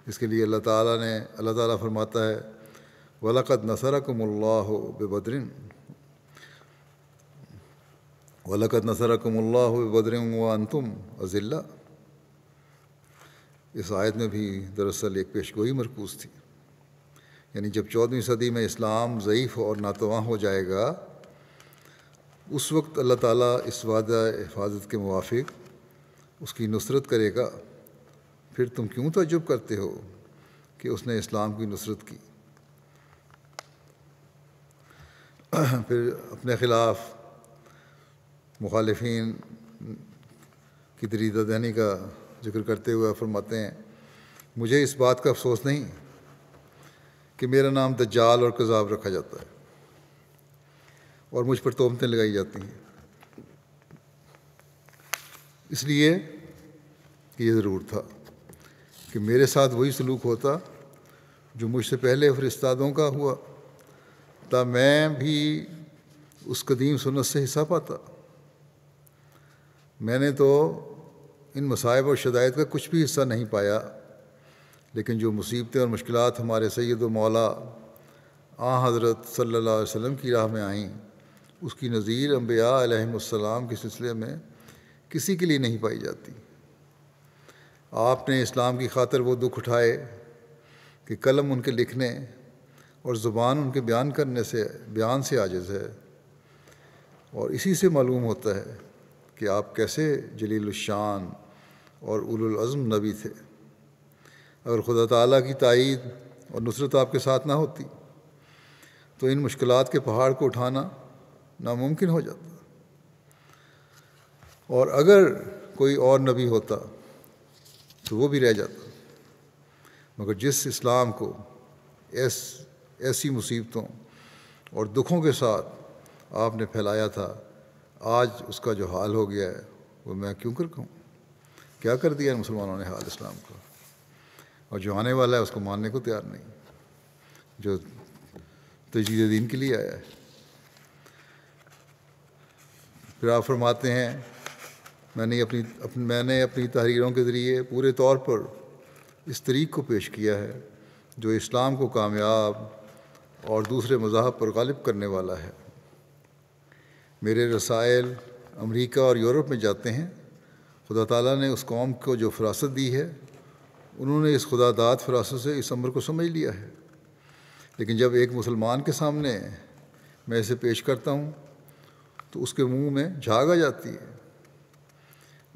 Speaker 2: इसके लिए अल्लाह ताला ने अल्लाह ताला फरमाता है वलकद नसरकमल्ला बदरिन वलकद नसरकमल्ला बदरिन वनतुम अज़िल्ला इस आयत में भी दरअसल एक पेशगोई मरकूज़ थी यानी जब चौदहवीं सदी में इस्लाम ज़यीफ़ और नातवा हो जाएगा उस वक्त अल्लाह ताला इस वादा हिफाजत के मुआफ़ उसकी नुसरत करेगा फिर तुम क्यों तजुब करते हो कि उसने इस्लाम की नुसरत की <clears throat> फिर अपने ख़िलाफ़ मुखालफन की दरीदा दहनी का जिक्र करते हुए फरमाते हैं मुझे इस बात का अफसोस नहीं कि मेरा नाम द जाल और कज़ाब रखा जाता है और मुझ पर तोमतें लगाई जाती हैं इसलिए ये ज़रूर था कि मेरे साथ वही सलूक होता जो मुझसे पहले फरिस्तादों का हुआ ता मैं भी उस कदीम सुनत से हिस्सा पाता मैंने तो इन मसायब और शदायत का कुछ भी हिस्सा नहीं पाया लेकिन जो मुसीबतें और मुश्किल हमारे सैद मौला आ हज़रत सल्ला वसम की राह में आईं उसकी नज़ीर अम्बिया अलैहिस्सलाम के सिलसिले में किसी के लिए नहीं पाई जाती आपने इस्लाम की खातर वो दुख उठाए कि कलम उनके लिखने और ज़ुबान उनके बयान करने से बयान से आजिज़ है और इसी से मालूम होता है कि आप कैसे जलील शान और उलज़म नबी थे अगर खुदा ताली की तइद और नुसरत आपके साथ ना होती तो इन मुश्किल के पहाड़ को उठाना नामुमकिन हो जाता और अगर कोई और नबी होता तो वो भी रह जाता मगर जिस इस्लाम को ऐस ऐसी मुसीबतों और दुखों के साथ आपने फैलाया था आज उसका जो हाल हो गया है वो मैं क्यों कर कहूँ क्या कर दिया मुसलमानों ने हाल इस्लाम का और जो आने वाला है उसको मानने को तैयार नहीं जो तजीद दीन के लिए आया है फिर आप फरमाते हैं मैंने अपनी अपन, मैंने अपनी तहरीरों के ज़रिए पूरे तौर पर इस तरीक़ को पेश किया है जो इस्लाम को कामयाब और दूसरे मजाब पर गालिब करने वाला है मेरे रसायल अमेरिका और यूरोप में जाते हैं खुदा ताला ने उस कौम को जो फरासत दी है उन्होंने इस खुदादात फरासत से इस अमर को समझ लिया है लेकिन जब एक मुसलमान के सामने मैं इसे पेश करता हूँ तो उसके मुंह में झाग आ जाती है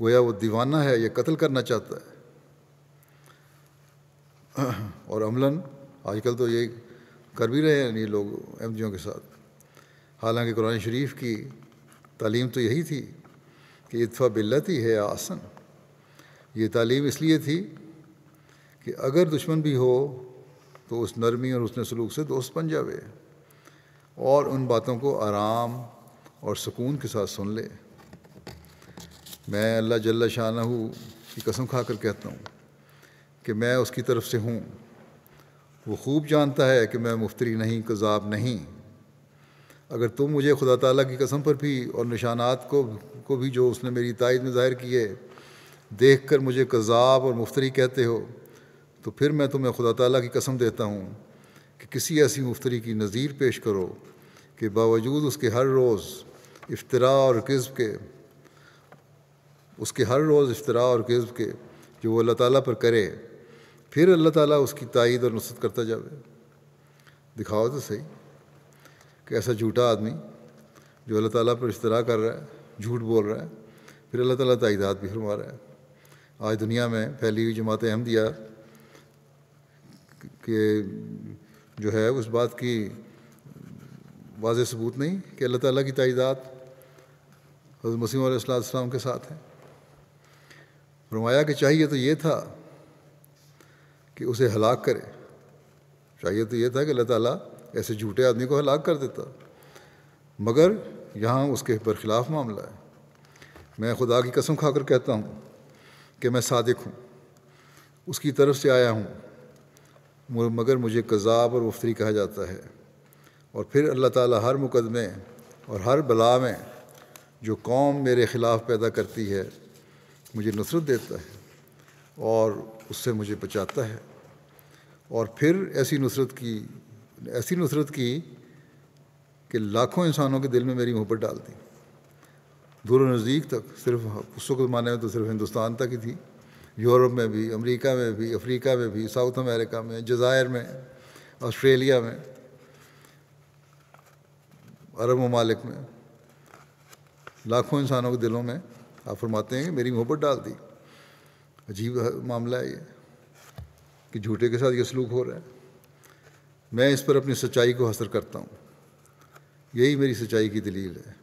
Speaker 2: गोया वो दीवाना है या कत्ल करना चाहता है <clears throat> और अमलन आजकल तो ये कर भी रहे हैं ये लोग अहमदियों के साथ हालांकि कुरान शरीफ की तालीम तो यही थी कि इतफ़ा बिल्लत ही है आसन ये तालीम इसलिए थी कि अगर दुश्मन भी हो तो उस नरमी और उसने सलूक से दोस्त बन जावे और उन बातों को आराम और सुकून के साथ सुन ले मैं अल्लाह जल्ला शाह की कसम खा कर कहता हूँ कि मैं उसकी तरफ से हूँ वो खूब जानता है कि मैं मुफ्तरी नहीं कज़ाब नहीं अगर तुम मुझे खुदा ताला की कसम पर भी और निशानात को को भी जो उसने मेरी तायद में ज़ाहिर किए देख कर मुझे कज़ाब और मुफ्तरी कहते हो तो फिर मैं तुम्हें खुदा ताला की कसम देता हूँ कि किसी ऐसी मुफ्तरी की नज़ीर पेश करो कि बावजूद उसके हर रोज़ इफ्तरा और कस्ब के उसके हर रोज़ इश्तरा और गज़ब के जो वो अल्लाह ताला पर करे फिर अल्लाह ताला उसकी तइद और नुसरत करता जावे दिखाओ तो सही कि ऐसा झूठा आदमी जो अल्लाह ताला पर इफ्तरा कर रहा है झूठ बोल रहा है फिर अल्लाह ताला तइदात भी फरमा रहा है आज दुनिया में फैली हुई जमात अहमदिया के जो है उस बात की वाज सबूत नहीं कि अल्लाह ताला की तइदात हज़रत मसीम के साथ हैं फरमाया कि चाहिए तो ये था कि उसे हलाक करे चाहिए तो ये था कि अल्लाह ताला ऐसे झूठे आदमी को हलाक कर देता मगर यहाँ उसके बरखिलाफ़ मामला है मैं खुदा की कसम खाकर कहता हूँ कि मैं सादिक हूँ उसकी तरफ से आया हूँ मगर मुझे कज़ाब और वफ्तरी कहा जाता है और फिर अल्लाह ताला हर मुकदमे और हर बला में जो कौम मेरे ख़िलाफ़ पैदा करती है मुझे नुसरत देता है और उससे मुझे बचाता है और फिर ऐसी नुसरत की ऐसी नुसरत की कि लाखों इंसानों के दिल में मेरी मोहब्बत डाल दी दूर नज़दीक तक सिर्फ उस वक्त माने में तो सिर्फ हिंदुस्तान तक ही थी यूरोप में भी अमेरिका में भी अफ्रीका में भी साउथ अमेरिका में जज़ायर में ऑस्ट्रेलिया में अरब ममालिक में लाखों इंसानों के दिलों में आप फरमाते हैं मेरी मोहब्बत डाल दी अजीब मामला है ये कि झूठे के साथ ये सलूक हो रहा है मैं इस पर अपनी सच्चाई को हसर करता हूँ यही मेरी सच्चाई की दलील है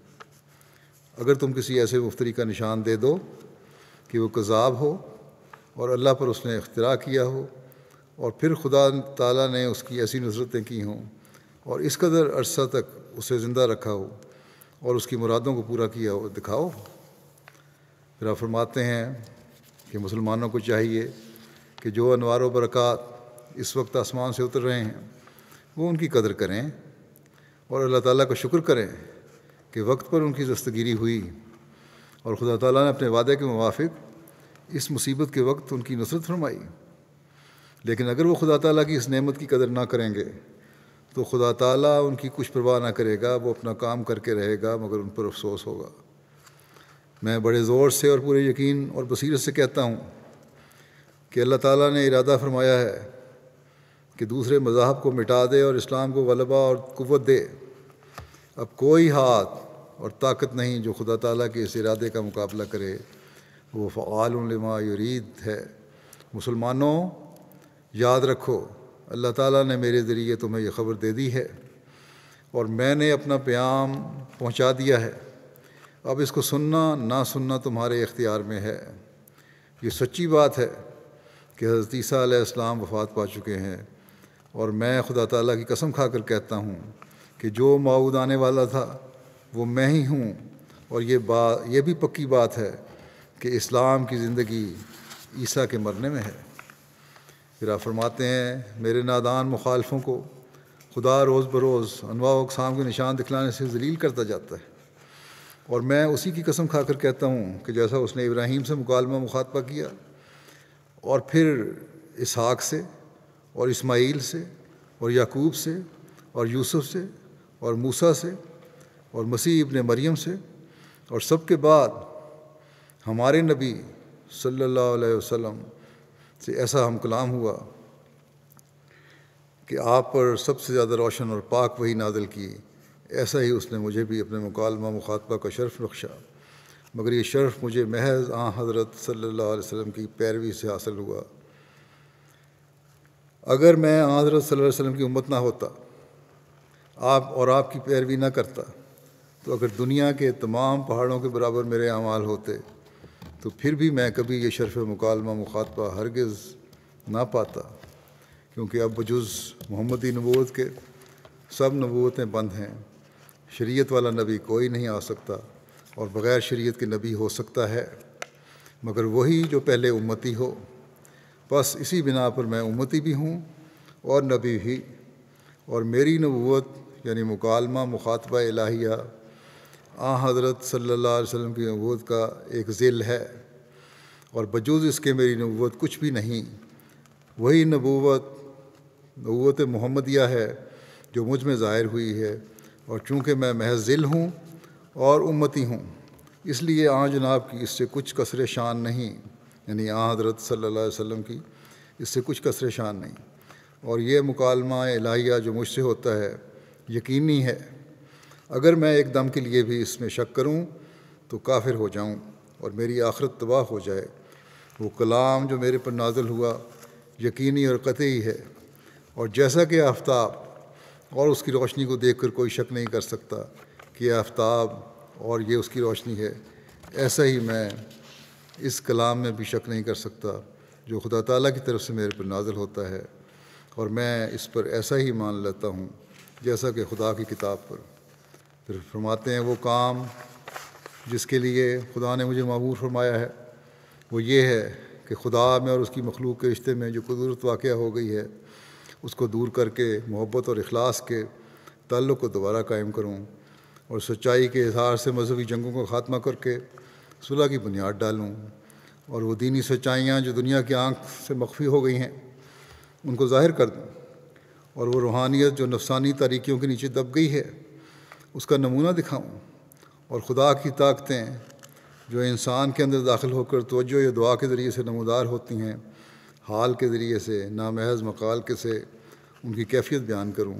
Speaker 2: अगर तुम किसी ऐसे मुफ्तरी का निशान दे दो कि वो कज़ाब हो और अल्लाह पर उसने अख्तरा किया हो और फिर खुदा ताला ने उसकी ऐसी नजरतें की हों और इस कदर अरसा तक उसे ज़िंदा रखा हो और उसकी मुरादों को पूरा किया हो दिखाओ फिर आप फरमाते हैं कि मुसलमानों को चाहिए कि जो अनवार बरक़ात इस वक्त आसमान से उतर रहे हैं वो उनकी कदर करें और अल्लाह ताला का शुक्र करें कि वक्त पर उनकी दस्तगिरी हुई और ख़ुदा ताला ने अपने वादे के मुवाफिक इस मुसीबत के वक्त उनकी नसरत फरमाई लेकिन अगर वो खुदा ताला की इस नेमत की कदर ना करेंगे तो खुदा ताला उनकी कुछ परवाह ना करेगा वो अपना काम करके रहेगा मगर उन पर अफसोस होगा मैं बड़े ज़ोर से और पूरे यकीन और बसीरत से कहता हूँ कि अल्लाह ताला ने इरादा फरमाया है कि दूसरे मज़ाहब को मिटा दे और इस्लाम को गलबा और कुत दे अब कोई हाथ और ताकत नहीं जो खुदा ताला के इस इरादे का मुकाबला करे वो फ़ालमा युरीद है मुसलमानों याद रखो अल्लाह ताला ने मेरे ज़रिए तुम्हें यह ख़बर दे दी है और मैंने अपना प्याम पहुंचा दिया है अब इसको सुनना ना सुनना तुम्हारे इख्तियार में है ये सच्ची बात है कि हज़रत ईसीम वफ़ात पा चुके हैं और मैं खुदा ताली की कसम खा कर कहता हूँ कि जो माऊद आने वाला था वो मैं ही हूँ और ये बात ये भी पक्की बात है कि इस्लाम की ज़िंदगी ईसा के मरने में है फिर आप फरमाते हैं मेरे नादान मुखालफों को खुदा रोज़ बरोज़ अनवा अकसाम के निशान दिखलाने से जलील करता जाता है और मैं उसी की कसम खाकर कहता हूँ कि जैसा उसने इब्राहिम से मुकालमा मुखातबा किया और फिर इसहाक से और इस्माइल से और याकूब से और यूसुफ से और मूसा से और मसीह इब्ने मरियम से और सब के बाद हमारे नबी सल्लल्लाहु अलैहि वसल्लम से ऐसा हम कलाम हुआ कि आप पर सबसे ज़्यादा रोशन और पाक वही नादल की ऐसा ही उसने मुझे भी अपने मुकालमा मुखातबा का शर्फ बख्शा मगर ये शर्फ मुझे महज आ हज़रत सल्ला वसम की पैरवी से हासिल हुआ अगर मैं हज़रत सल्लल्लाहु की उम्मत ना होता आप और आपकी पैरवी ना करता तो अगर दुनिया के तमाम पहाड़ों के बराबर मेरे अमाल होते तो फिर भी मैं कभी ये शर्फ मुकालमा मुखातबा हरगज़ ना पाता क्योंकि अब बजुज़ मोहम्मदी नबूत के सब नबूतें बंद हैं शरीयत वाला नबी कोई नहीं आ सकता और बग़ैर शरीयत के नबी हो सकता है मगर वही जो पहले उम्मती हो बस इसी बिना पर मैं उम्मती भी हूँ और नबी भी और मेरी नबूत यानी मुकालमा मुखातबा इलाहिया आ हज़रत सल्ला वसम की नबूत का एक ज़िल है और बजूद इसके मेरी नबूत कुछ भी नहीं वही नबूत नबूत महमदिया है जो मुझ में ज़ाहिर हुई है और चूँकि मैं महजिल हूँ और उम्मती हूँ इसलिए आ जनाब की इससे कुछ कसर शान नहीं यानी आ सल्ला वसम की इससे कुछ कसर शान नहीं और ये मुकालमा इलाहिया जो मुझसे होता है यकीनी है अगर मैं एक दम के लिए भी इसमें शक करूँ तो काफिर हो जाऊँ और मेरी आखरत तबाह हो जाए वो कलाम जो मेरे पर नाजल हुआ यकीनी और कतई है और जैसा कि आफ्ताब और उसकी रोशनी को देखकर कोई शक नहीं कर सकता कि आफ्ताब और ये उसकी रोशनी है ऐसा ही मैं इस कलाम में भी शक नहीं कर सकता जो खुदा ताला की तरफ से मेरे पर नाजिल होता है और मैं इस पर ऐसा ही मान लेता हूँ जैसा कि खुदा की किताब पर फिर फरमाते हैं वो काम जिसके लिए खुदा ने मुझे मबूर फरमाया है वो ये है कि खुदा में और उसकी मखलूक के रिश्ते में जो कुदरत वाक़ हो गई है उसको दूर करके मोहब्बत और अखलास के ताल्लुक़ को दोबारा कायम करूँ और सच्चाई के इजहार से मजहबी जंगों का खात्मा करके सुलह की बुनियाद डालूँ और वो दीनी सच्चाइयाँ जो दुनिया की आँख से मख्फी हो गई हैं उनको ज़ाहिर कर दूँ और वो रूहानियत जो नफसानी तारीखियों के नीचे दब गई है उसका नमूना दिखाऊँ और खुदा की ताकतें जो इंसान के अंदर दाखिल होकर तोजो या दुआ के ज़रिए से नमदार होती हैं हाल के ज़रिए से नामहज मकाल के से उनकी कैफियत बयान करूँ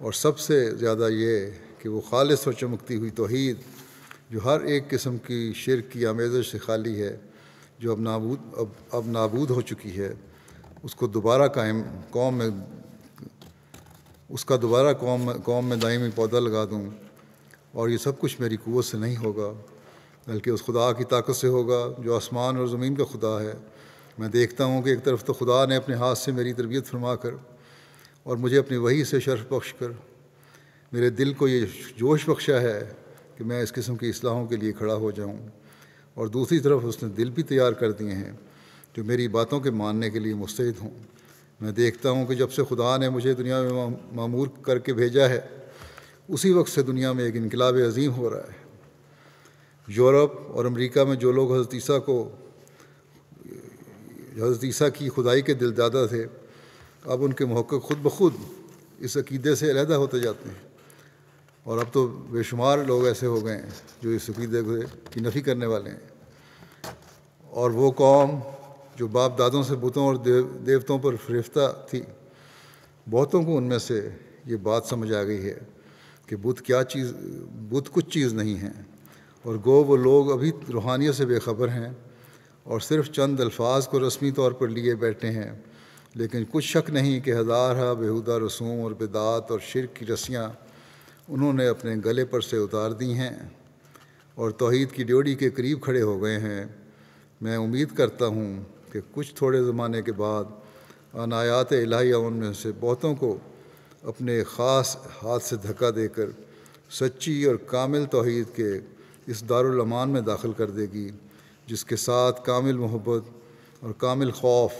Speaker 2: और सबसे ज़्यादा ये कि वो खालिश और चमकती हुई तोहद जो हर एक किस्म की शिर की आमेजश से खाली है जो अब नाबूद अब अब नाबूद हो चुकी है उसको दोबारा कायम कौम में उसका दोबारा कौम कौम में दायमी पौधा लगा दूँ और ये सब कुछ मेरी कुत से नहीं होगा बल्कि उस खुदा की ताकत से होगा जो आसमान और ज़मीन का खुदा है मैं देखता हूँ कि एक तरफ तो खुदा ने अपने हाथ से मेरी तरबियत फरमा कर और मुझे अपनी वही से शर्फ बख्श कर मेरे दिल को ये जोश बख्शा है कि मैं इस किस्म की असलाहों के लिए खड़ा हो जाऊँ और दूसरी तरफ उसने दिल भी तैयार कर दिए हैं जो मेरी बातों के मानने के लिए मुस्तैद हों मैं देखता हूँ कि जब से खुदा ने मुझे दुनिया में मामूर करके भेजा है उसी वक्त से दुनिया में एक इनकलाब अजीम हो रहा है यूरोप और अमेरिका में जो लोग हजरत को हजरत की खुदाई के दिलदादा थे अब उनके महक़ खुद ब खुद इस अकीदे से अलहदा होते जाते हैं और अब तो बेशुमार लोग ऐसे हो गए हैं जो इस अकीदे की नफ़ी करने वाले हैं और वो कौम जो बाप दादों से बुतों और देव देवतों पर फरिफ्ता थी बहुतों को उनमें से ये बात समझ आ गई है कि बुत क्या चीज़ बुत कुछ चीज़ नहीं है और गो वो लोग अभी रूहानियों से बेखबर हैं और सिर्फ चंद अल्फाज को रस्मी तौर पर लिए बैठे हैं लेकिन कुछ शक नहीं कि हा बेहूदा रसूम और बिदात और शिर की रस्सियाँ उन्होंने अपने गले पर से उतार दी हैं और तोहद की ड्योड़ी के करीब खड़े हो गए हैं मैं उम्मीद करता हूँ कि कुछ थोड़े ज़माने के बाद अनायात इलाहिया उनमें से बहुतों को अपने ख़ास हाथ से धक्का देकर सच्ची और कामिल तोहद के इस दारमान में दाखिल कर देगी जिसके साथ कामिल मोहब्बत और कामिल खौफ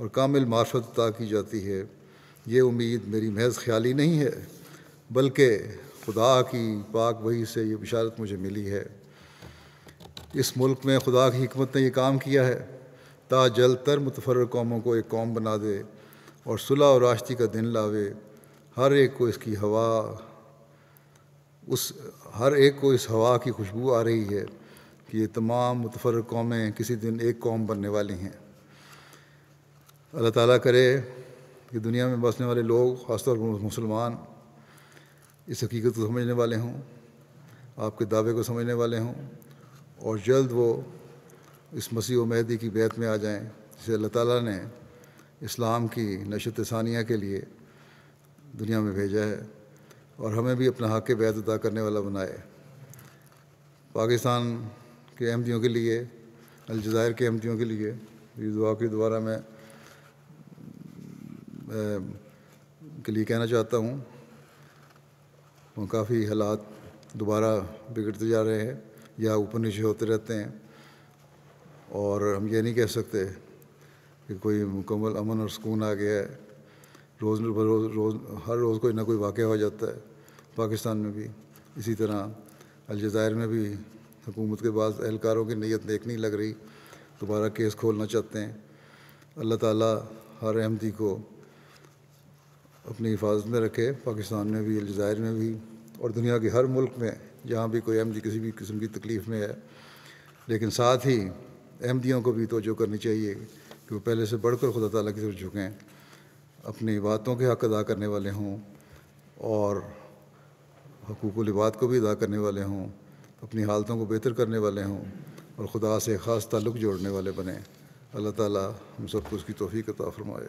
Speaker 2: और कामिल मार्फत अदा की जाती है ये उम्मीद मेरी महज ख्याली नहीं है बल्कि खुदा की पाक वही से ये बिशारत मुझे मिली है इस मुल्क में खुदा की हमत ने यह काम किया है ता जल तर मुतफर कौमों को एक कौम बना दे और सुलह और राश्ती का दिन लावे हर एक को इसकी हवा उस हर एक को इस हवा की खुशबू आ रही है कि ये तमाम मुतफर कौमें किसी दिन एक कौम बनने वाली हैं अल्लाह ताला करे कि दुनिया में बसने वाले लोग ख़ासतौर पर मुसलमान इस हकीकत को समझने वाले हों आपके दावे को समझने वाले हों और जल्द वो इस मसीह महदी की बैत में आ जाएं जिसे अल्लाह ताला ने इस्लाम की नशत सानिया के लिए दुनिया में भेजा है और हमें भी अपना हक बैत अदा करने वाला बनाए पाकिस्तान के अहमदियों के लिए अलजायर के अहमदियों के लिए इस दुआ के द्वारा मैं के लिए कहना चाहता हूँ काफ़ी हालात दोबारा बिगड़ते जा रहे हैं या ऊपर नीचे होते रहते हैं और हम ये नहीं कह सकते कि कोई मुकम्मल अमन और सुकून आ गया है रोज़ रोज़ रोज़ हर रोज़ कोई ना कोई वाक़ हो जाता है पाकिस्तान में भी इसी तरह अलजायर में भी हुकूमत के बाद एहलकारों की नीयत देख नहीं लग रही दोबारा केस खोलना चाहते हैं अल्लाह ताला हर अहमदी को अपनी हिफाजत में रखे पाकिस्तान में भी अलजायर में भी और दुनिया के हर मुल्क में जहाँ भी कोई अहमदी किसी भी किस्म की तकलीफ़ में है लेकिन साथ ही अहमदियों को भी तोजो करनी चाहिए कि वो पहले से बढ़कर खुदा तला की तरफ झुकें अपनी बातों के हक अदा करने वाले हों और हकूक़ लिबात को भी अदा करने वाले हों अपनी हालतों को बेहतर करने वाले हों और ख़ुदा से ख़ास ताल्लुक़ जोड़ने वाले बने अल्लाह ताला हम सबको उसकी तोफ़ी अता फ़रमाए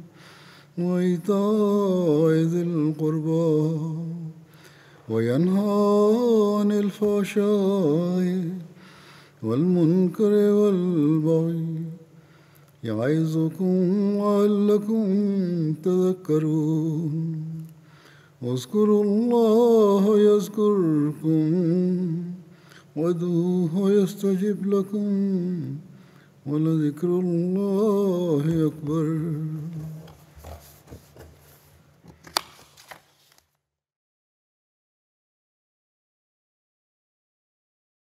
Speaker 3: وإيتاء ذي القربى وينهى عن الفحشاء والمنكر والبغي يعظكم لعلكم تذكرون واذكروا الله يذكركم ودوه يستجب لكم ولذكر الله أكبر